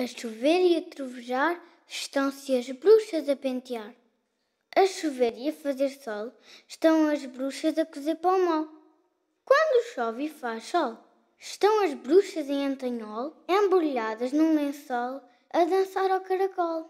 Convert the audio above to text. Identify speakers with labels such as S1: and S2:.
S1: A chover e a trovejar estão-se as bruxas a pentear. A chover e a fazer sol estão as bruxas a cozer para o mal. Quando chove e faz sol, estão as bruxas em antanhol, embrulhadas num lençol, a dançar ao caracol.